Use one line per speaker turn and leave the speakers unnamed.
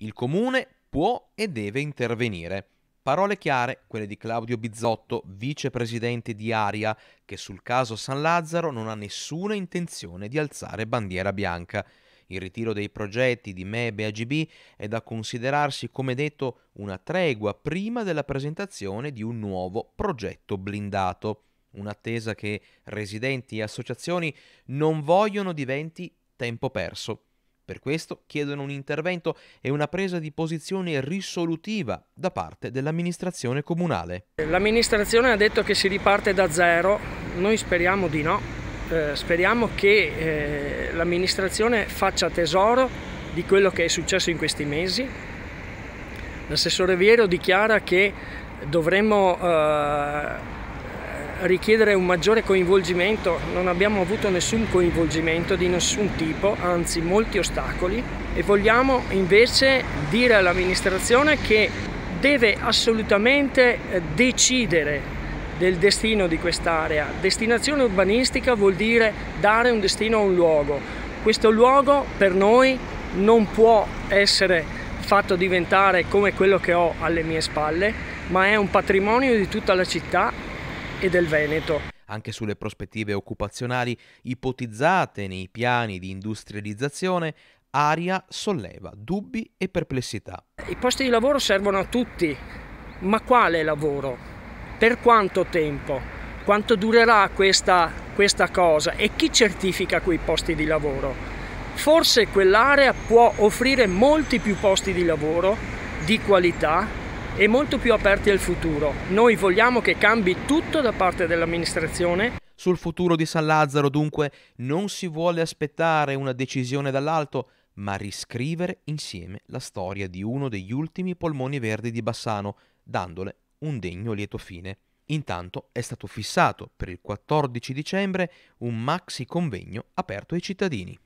Il comune può e deve intervenire. Parole chiare, quelle di Claudio Bizzotto, vicepresidente di Aria, che sul caso San Lazzaro non ha nessuna intenzione di alzare bandiera bianca. Il ritiro dei progetti di MEB e AGB è da considerarsi, come detto, una tregua prima della presentazione di un nuovo progetto blindato. Un'attesa che residenti e associazioni non vogliono diventi tempo perso. Per questo chiedono un intervento e una presa di posizione risolutiva da parte dell'amministrazione comunale.
L'amministrazione ha detto che si riparte da zero, noi speriamo di no, eh, speriamo che eh, l'amministrazione faccia tesoro di quello che è successo in questi mesi. L'assessore Viero dichiara che dovremmo... Eh, richiedere un maggiore coinvolgimento, non abbiamo avuto nessun coinvolgimento di nessun tipo, anzi molti ostacoli e vogliamo invece dire all'amministrazione che deve assolutamente eh, decidere del destino di quest'area. Destinazione urbanistica vuol dire dare un destino a un luogo. Questo luogo per noi non può essere fatto diventare come quello che ho alle mie spalle, ma è un patrimonio di tutta la città e del Veneto
anche sulle prospettive occupazionali ipotizzate nei piani di industrializzazione, Aria solleva dubbi e perplessità.
I posti di lavoro servono a tutti, ma quale lavoro? Per quanto tempo? Quanto durerà questa, questa cosa? E chi certifica quei posti di lavoro? Forse quell'area può offrire molti più posti di lavoro di qualità e molto più aperti al futuro. Noi vogliamo che cambi tutto da parte dell'amministrazione.
Sul futuro di San Lazzaro dunque non si vuole aspettare una decisione dall'alto, ma riscrivere insieme la storia di uno degli ultimi polmoni verdi di Bassano, dandole un degno lieto fine. Intanto è stato fissato per il 14 dicembre un maxi convegno aperto ai cittadini.